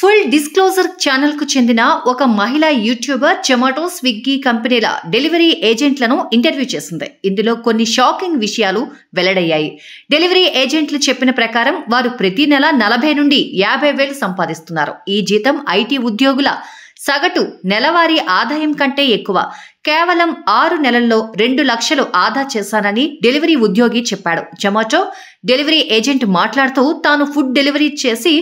full disclosure ఛానల్కు చెందిన ఒక మహిళా యూట్యూబర్ జొమాటో స్విగ్గీ కంపెనీల డెలివరీ ఏజెంట్లను ఇంటర్వ్యూ చేసింది ఇందులో కొన్ని షాకింగ్ విషయాలు వెల్లడయ్యాయి డెలివరీ ఏజెంట్లు చెప్పిన ప్రకారం వారు ప్రతి నెల నలభై నుండి యాభై వేలు సంపాదిస్తున్నారు ఈ జీతం ఐటీ ఉద్యోగుల సగటు నెలవారీ ఆదాయం కంటే ఎక్కువ కేవలం ఆరు నెలల్లో రెండు లక్షలు ఆదా చేశానని డెలివరీ ఉద్యోగి చెప్పాడు జొమాటో డెలివరీ ఏజెంట్ మాట్లాడుతూ తాను ఫుడ్ డెలివరీ చేసి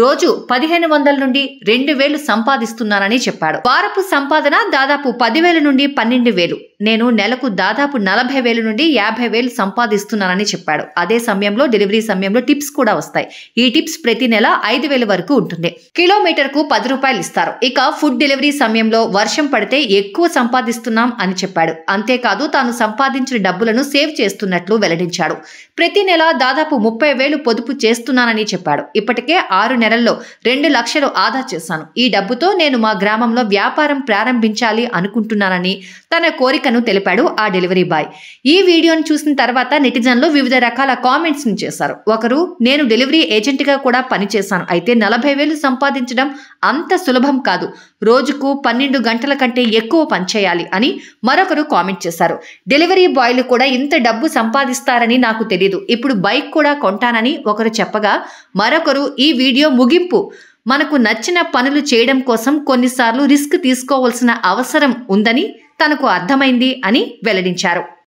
రోజు పదిహేను వందల నుండి రెండు వేలు సంపాదిస్తున్నానని చెప్పాడు వారపు సంపాదన దాదాపు పదివేల నుండి పన్నెండు వేలు నేను నెలకు దాదాపు నలభై వేలు నుండి యాభై వేలు సంపాదిస్తున్నానని చెప్పాడు అదే సమయంలో డెలివరీ సమయంలో టిప్స్ కూడా వస్తాయి ఈ టిప్స్ ప్రతి నెల ఐదు వేల వరకు ఉంటుంది కిలోమీటర్ కు పది రూపాయలు ఇస్తారు ఇక ఫుడ్ డెలివరీ సమయంలో వర్షం పడితే ఎక్కువ సంపాదిస్తున్నాం అని చెప్పాడు అంతేకాదు తాను సంపాదించిన డబ్బులను సేవ్ చేస్తున్నట్లు వెల్లడించాడు ప్రతి నెల దాదాపు ముప్పై వేలు పొదుపు చేస్తున్నానని చెప్పాడు ఇప్పటికే ఆరు నెలల్లో రెండు లక్షలు ఆదా చేశాను ఈ డబ్బుతో నేను మా గ్రామంలో వ్యాపారం ప్రారంభించాలి అనుకుంటున్నానని తన కోరికను తెలిపాడు ఆ డెలివరీ బాయ్ ఈ వీడియోను చూసిన తర్వాత నెటిజన్లు వివిధ రకాల కామెంట్స్ని చేశారు ఒకరు నేను డెలివరీ ఏజెంట్గా కూడా పనిచేశాను అయితే నలభై వేలు సంపాదించడం అంత సులభం కాదు రోజుకు పన్నెండు గంటల కంటే ఎక్కువ పనిచేయాలి అని మరొకరు కామెంట్ చేశారు డెలివరీ బాయ్లు కూడా ఇంత డబ్బు సంపాదిస్తారని నాకు తెలియదు ఇప్పుడు బైక్ కూడా కొంటానని ఒకరు చెప్పగా మరొకరు ఈ వీడియో ముగింపు మనకు నచ్చిన పనులు చేయడం కోసం కొన్నిసార్లు రిస్క్ తీసుకోవాల్సిన అవసరం ఉందని తనకు అర్థమైంది అని వెల్లడించారు